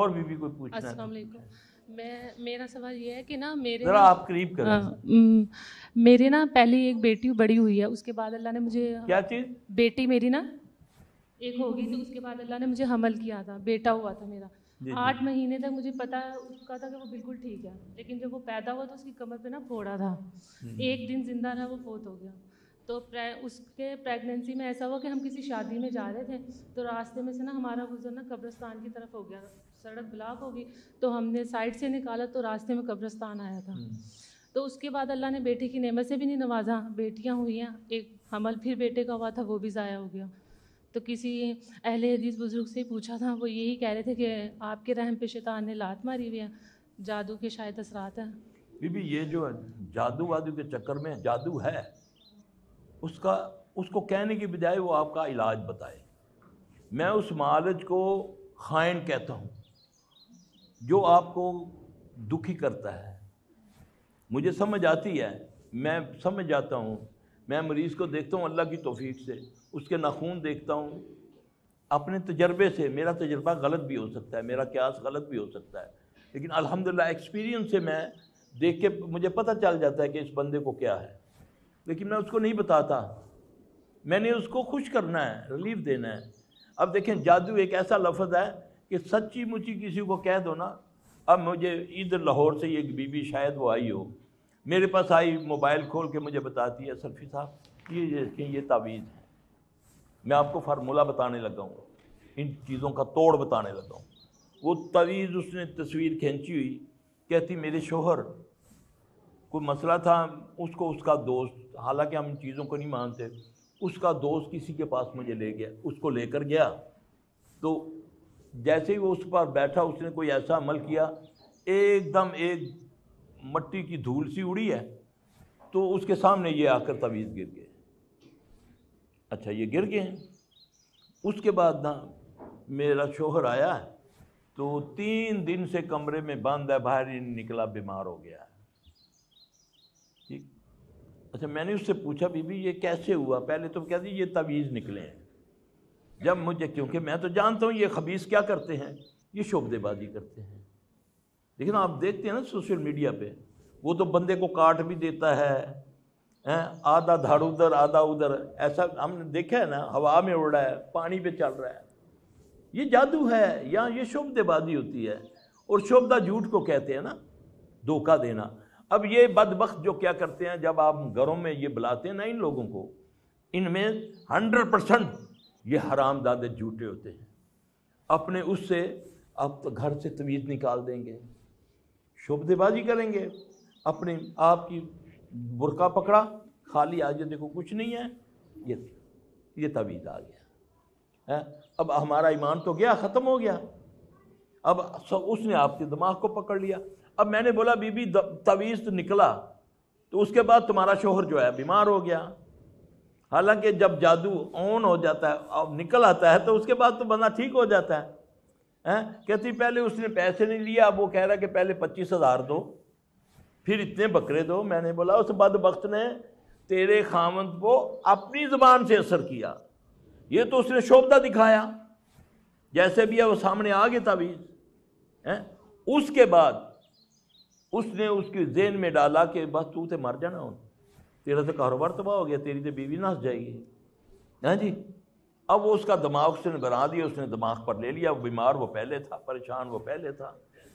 और भी, भी कोई पूछना है मैं मेरा सवाल ये है कि ना मेरे ना, आप करीब कर हाँ, मेरे ना पहले एक बेटी बड़ी हुई है उसके बाद अल्लाह ने मुझे क्या चीज़ बेटी मेरी ना एक हो गई तो उसके बाद अल्लाह ने मुझे हमल किया था बेटा हुआ था मेरा आठ महीने तक मुझे पता उसका था कि वो बिल्कुल ठीक है लेकिन जब वो पैदा हुआ तो उसकी कमर पे ना फोड़ा था हम्म। एक दिन जिंदा रहा वो फोत हो गया तो उसके प्रेगनेंसी में ऐसा हुआ कि हम किसी शादी में जा रहे थे तो रास्ते में से ना हमारा ना कब्रस्तान की तरफ हो गया सड़क ब्लॉक होगी तो हमने साइड से निकाला तो रास्ते में कब्रस्तान आया था हम्म। तो उसके बाद अल्लाह ने बेटे की नेमत से भी नहीं नवाजा बेटियाँ हुई हैं एक हमल फिर बेटे का हुआ था वो भी ज़ाया हो गया तो किसी अहले हदीस बुज़ुर्ग से पूछा था वो यही कह रहे थे कि आपके रहम पे शैतान ने लात मारी हुई है जादू के शायद असरात हैं बीबी ये जो जादू वादू के चक्कर में जादू है उसका उसको कहने की बजाय वो आपका इलाज बताए मैं उस मालज को खाइन कहता हूँ जो आपको दुखी करता है मुझे समझ आती है मैं समझ जाता हूँ मैं मरीज़ को देखता हूँ अल्लाह की तोफ़ीक से उसके नाखून देखता हूँ अपने तजर्बे से मेरा तजर्बा गलत भी हो सकता है मेरा क्यास गलत भी हो सकता है लेकिन अल्हम्दुलिल्लाह एक्सपीरियंस से मैं देख के मुझे पता चल जाता है कि इस बंदे को क्या है लेकिन मैं उसको नहीं बताता मैंने उसको खुश करना है रिलीफ देना है अब देखें जादू एक ऐसा लफ्ज़ है कि सच्ची मुची किसी को कह दो ना अब मुझे इधर लाहौर से एक बीबी शायद वो आई हो मेरे पास आई मोबाइल खोल के मुझे बताती है सरफी साहब ये देखें ये तावीज़ है मैं आपको फार्मूला बताने लगा हूँ इन चीज़ों का तोड़ बताने लगा हूँ वो तवीज़ उसने तस्वीर खींची हुई कहती मेरे शोहर कोई मसला था उसको उसका दोस्त हालांकि हम इन चीज़ों को नहीं मानते उसका दोस्त किसी के पास मुझे ले गया उसको लेकर गया तो जैसे ही वो उस पर बैठा उसने कोई ऐसा अमल किया एकदम एक मट्टी की धूल सी उड़ी है तो उसके सामने ये आकर तवीज़ गिर गए अच्छा ये गिर गए उसके बाद ना मेरा शोहर आया तो तीन दिन से कमरे में बंद है बाहर ही निकला बीमार हो गया ठीक अच्छा मैंने उससे पूछा बीबी ये कैसे हुआ पहले तो कहती ये तवीज़ निकले हैं जब मुझे क्योंकि मैं तो जानता हूँ ये खबीस क्या करते हैं ये शोबेबाजी करते हैं लेकिन आप देखते हैं ना सोशल मीडिया पे वो तो बंदे को काट भी देता है हैं आधा धाड़ उधर आधा उधर ऐसा हमने देखा है ना हवा में उड़ रहा है पानी पे चल रहा है ये जादू है या ये शोबेबाजी होती है और शोबदा झूठ को कहते हैं ना धोखा देना अब ये बदबक जो क्या करते हैं जब आप घरों में ये बुलाते हैं ना इन लोगों को इनमें हंड्रेड परसेंट ये हराम दादे झूठे होते हैं अपने उससे आप तो घर से तवीज़ निकाल देंगे शोबदेबाजी करेंगे अपने आप की बुरका पकड़ा खाली आज देखो कुछ नहीं है ये ये तवीज़ आ गया है अब हमारा ईमान तो गया ख़त्म हो गया अब सब उसने आपके दिमाग को पकड़ लिया अब मैंने बोला बीबी तवीज़ तो निकला तो उसके बाद तुम्हारा शोहर जो है बीमार हो गया हालांकि जब जादू ऑन हो जाता है अब निकल आता है तो उसके बाद तो बंदा ठीक हो जाता है हैं कहती पहले उसने पैसे नहीं लिया अब वो कह रहा कि पहले पच्चीस हज़ार दो फिर इतने बकरे दो मैंने बोला उस बदबख्त ने तेरे खामंद को अपनी ज़बान से असर किया ये तो उसने शोभदा दिखाया जैसे भी है वो सामने आ गया तवीज़ हैं उसके बाद उसने उसके जेन में डाला कि बस तू तो मर जाना उन तेरा तो कारोबार तबाह हो गया तेरी तो बीवी नस जाएगी हाँ जी अब वो उसका दिमाग उसने बना दिया उसने दिमाग पर ले लिया वो बीमार वो पहले था परेशान वो पहले था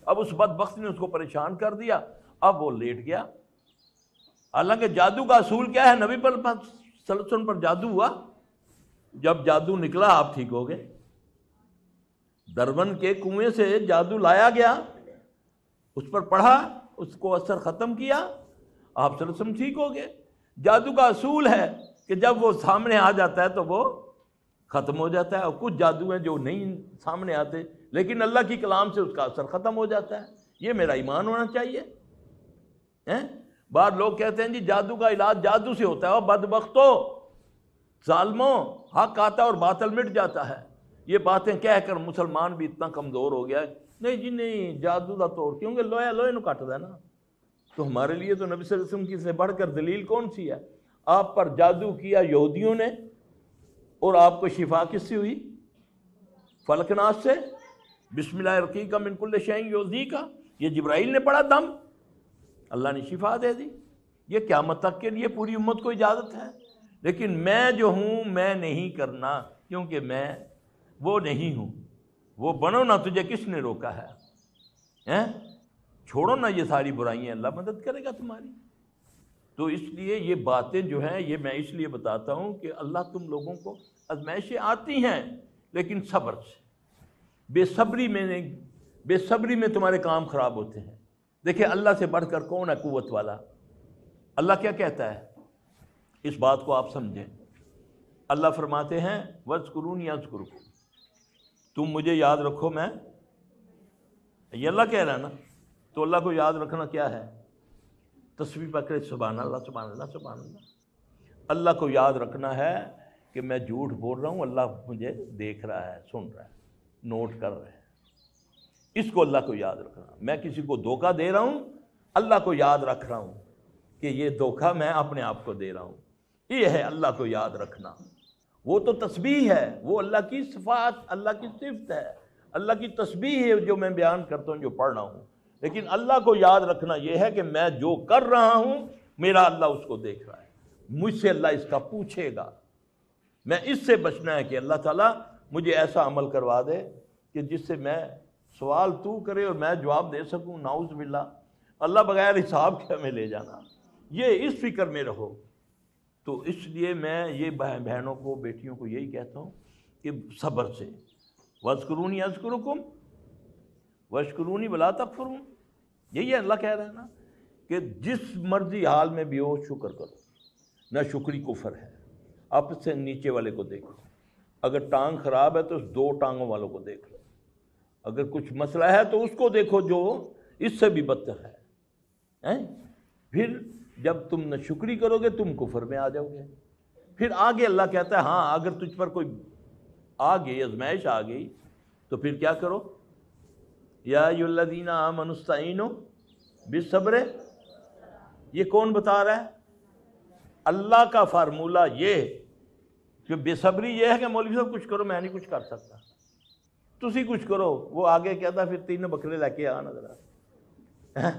अब उस बदबख्त ने उसको परेशान कर दिया अब वो लेट गया हालांकि जादू का असूल क्या है नबी पर सलसन पर जादू हुआ जब जादू निकला आप ठीक हो गए दरबन के कुएं से जादू लाया गया उस पर पढ़ा उसको असर ख़त्म किया आप सलसन ठीक हो गए जादू का असूल है कि जब वो सामने आ जाता है तो वो ख़त्म हो जाता है और कुछ जादू हैं जो नहीं सामने आते लेकिन अल्लाह की कलाम से उसका असर ख़त्म हो जाता है ये मेरा ईमान होना चाहिए हैं बार लोग कहते हैं जी जादू का इलाज जादू से होता है और बदबख्तो जालमों हक आता और बातल मिट जाता है ये बातें कहकर मुसलमान भी इतना कमज़ोर हो गया नहीं जी नहीं जादू का तोड़ क्योंकि लोहे लोहे नु कट ना तो हमारे लिए तो नबी वसम की से बढ़कर दलील कौन सी है आप पर जादू किया यहूदियों ने और आपको शिफा किससे हुई फलकनाथ से बिस्मिल्लाह रकी का मिनकुल शैन योजी का ये जब्राइल ने पढ़ा दम अल्लाह ने शिफा दे दी ये क्यामत तक के लिए पूरी उम्मत को इजाज़त है लेकिन मैं जो हूँ मैं नहीं करना क्योंकि मैं वो नहीं हूँ वो बनो ना तुझे किसने रोका है हैं छोड़ो ना ये सारी बुराइयाँ अल्लाह मदद करेगा तुम्हारी तो इसलिए ये बातें जो हैं ये मैं इसलिए बताता हूँ कि अल्लाह तुम लोगों को आजमाइशें आती हैं लेकिन सब्र से बेसब्री में नहीं बेसब्री में तुम्हारे काम ख़राब होते हैं देखिए अल्लाह से बढ़कर कौन है कुत वाला अल्लाह क्या कहता है इस बात को आप समझें अल्लाह फरमाते हैं वज़ करून या तुम मुझे याद रखो मैं ये अल्लाह कह रहा है ना तो अल्लाह को याद रखना क्या है तस्वीर पकड़े सुबहान अल्लाह सुबहान अल्लाह सुबहान अल्लाह अल्लाह को याद रखना है कि मैं झूठ बोल रहा हूँ अल्लाह मुझे देख रहा है सुन रहा है नोट कर रहा है इसको अल्लाह को याद रखना मैं किसी को धोखा दे रहा हूँ अल्लाह को याद रख रहा हूँ कि ये धोखा मैं अपने आप को दे रहा हूँ ये है अल्लाह को याद रखना वो तो तस्बीह है वो अल्लाह की सफात अल्लाह की सिफत है अल्लाह की तस्बीह है जो मैं बयान करता हूँ जो पढ़ रहा हूँ लेकिन अल्लाह को याद रखना यह है कि मैं जो कर रहा हूं मेरा अल्लाह उसको देख रहा है मुझसे अल्लाह इसका पूछेगा मैं इससे बचना है कि अल्लाह ताला मुझे ऐसा अमल करवा दे कि जिससे मैं सवाल तू करे और मैं जवाब दे सकूं नाउज बिल्ला अल्लाह बगैर हिसाब के हमें ले जाना ये इस फिक्र में रहो तो इसलिए मैं ये बहनों को बेटियों को यही कहता हूँ कि सब्र से वजकरूनी यस्कुरुकुम वशकरूनी बला तकफरून यही है अल्लाह कह रहे हैं ना कि जिस मर्जी हाल में भी हो शुक्र करो ना शुक्री कुफर है अप से नीचे वाले को देखो अगर टांग खराब है तो उस दो टांगों वालों को देख लो अगर कुछ मसला है तो उसको देखो जो इससे भी बदतर है हैं फिर जब तुम न शुक्री करोगे तुम कुफर में आ जाओगे फिर आगे अल्लाह कहता है हाँ अगर तुझ पर कोई आ गई आजमाइश आ गई तो फिर क्या करो यादीना आमनुस्तिन बिसब्र ये कौन बता रहा है अल्लाह का फार्मूला ये कि बेसब्री ये है कि मौलवी साहब कुछ करो मैं नहीं कुछ कर सकता तुम कुछ करो वो आगे कहता फिर तीन बकरे लेके आना जरा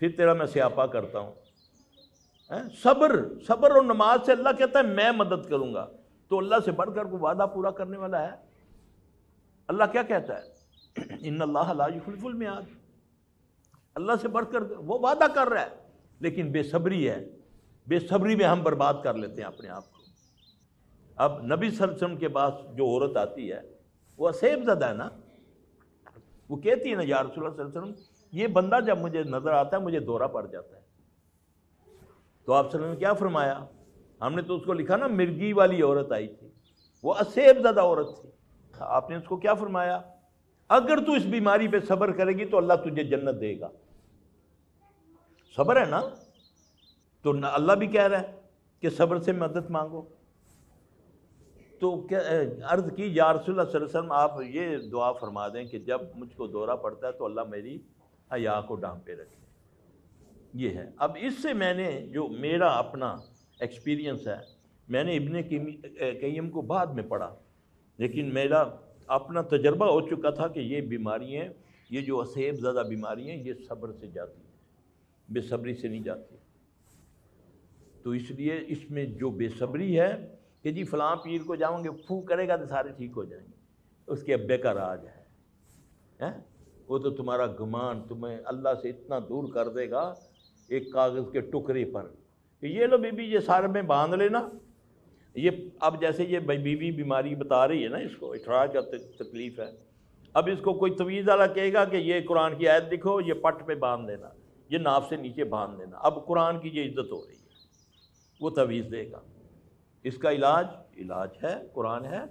फिर तेरा मैं स्यापा करता हूँ सब्र सब्र और नमाज से अल्लाह कहता है मैं मदद करूँगा तो अल्लाह से बढ़कर को वादा पूरा करने वाला है अल्लाह क्या कहता है इन लाजुलमियाद अल्लाह से बढ़कर वो वादा कर रहा है लेकिन बेसब्री है बेसब्री में हम बर्बाद कर लेते हैं अपने आप को अब नबी सरसम के पास जो औरत आती है वो असेब ज़दा है ना वो कहती है ना यार वसल्लम ये बंदा जब मुझे नज़र आता है मुझे दौरा पड़ जाता है तो आप सल्लम क्या फरमाया हमने तो उसको लिखा ना मिर्गी वाली औरत आई थी वो असेब ज़दा औरत थी आपने उसको क्या फरमाया अगर तू इस बीमारी पे सब्र करेगी तो अल्लाह तुझे जन्नत देगा सब्र है ना तो ना अल्लाह भी कह रहा है कि सब्र से मदद मांगो तो क्या अर्ज़ की या आप ये दुआ फरमा दें कि जब मुझको दौरा पड़ता है तो अल्लाह मेरी हया को डांपे रखे ये है अब इससे मैंने जो मेरा अपना एक्सपीरियंस है मैंने इबन कईम को बाद में पढ़ा लेकिन मेरा अपना तजर्बा हो चुका था कि ये बीमारियाँ ये जो असेब ज़्यादा बीमारियाँ ये सब्र से जाती हैं बेसब्री से नहीं जाती तो इसलिए इसमें जो बेसब्री है कि जी फलां पीर को जाओगे फू करेगा तो सारे ठीक हो जाएंगे उसके अब्बे का राज है हैं वो तो तुम्हारा गुमान तुम्हें अल्लाह से इतना दूर कर देगा एक कागज़ के टुकड़े पर ये लो बीबी ये सारे में बांध लेना ये अब जैसे ये बीवी बीमारी बता रही है ना इसको इखराज का तकलीफ़ है अब इसको कोई तवीज़ वाला कहेगा कि ये कुरान की आयत दिखो ये पट पे बांध देना ये नाप से नीचे बांध देना अब कुरान की ये इज्जत हो रही है वो तवीज़ देगा इसका इलाज इलाज है कुरान है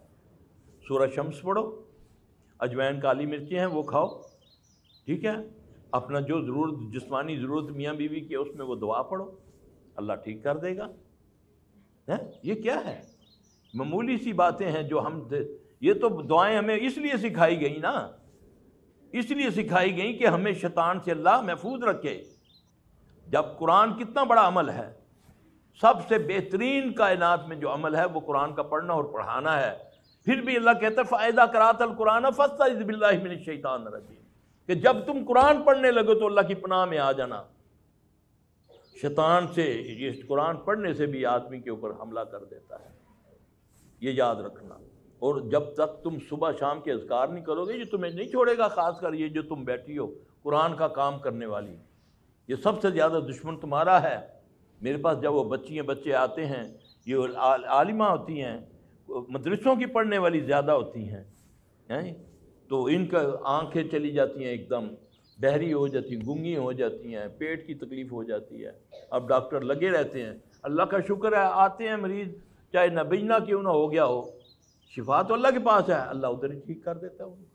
सूरज शम्स पढ़ो अजवैन काली मिर्ची हैं वो खाओ ठीक है अपना जो ज़रूरत जिसमानी ज़रूरत मियाँ बीवी की है उसमें वो दुआ पढ़ो अल्लाह ठीक कर देगा है ये क्या है मामूली सी बातें हैं जो हम ये तो दुआएं हमें इसलिए सिखाई गई ना इसलिए सिखाई गई कि हमें शैतान से अल्लाह महफूज रखे जब कुरान कितना बड़ा अमल है सबसे बेहतरीन कायनात में जो अमल है वो कुरान का पढ़ना और पढ़ाना है फिर भी अल्लाह कहता है फ़ायदा करातल कुरान फस्ता शैतान रजीम कि जब तुम कुरान पढ़ने लगो तो अल्लाह की पनाह में आ जाना शैतान से ये कुरान पढ़ने से भी आदमी के ऊपर हमला कर देता है ये याद रखना और जब तक तुम सुबह शाम के अजगार नहीं करोगे ये तुम्हें नहीं छोड़ेगा खासकर ये जो तुम बैठी हो कुरान का काम करने वाली ये सबसे ज़्यादा दुश्मन तुम्हारा है मेरे पास जब वो बच्ची बच्चे आते हैं ये आलिमा होती हैं मदरसों की पढ़ने वाली ज़्यादा होती हैं हैं तो इनका आंखें चली जाती हैं एकदम बहरी हो जाती गुंगी हो जाती हैं पेट की तकलीफ़ हो जाती है अब डॉक्टर लगे रहते हैं अल्लाह का शुक्र है आते हैं मरीज़ चाहे नबीजना क्यों ना हो गया हो शिफा तो अल्लाह के पास है अल्लाह उधर ही ठीक कर देता है उनको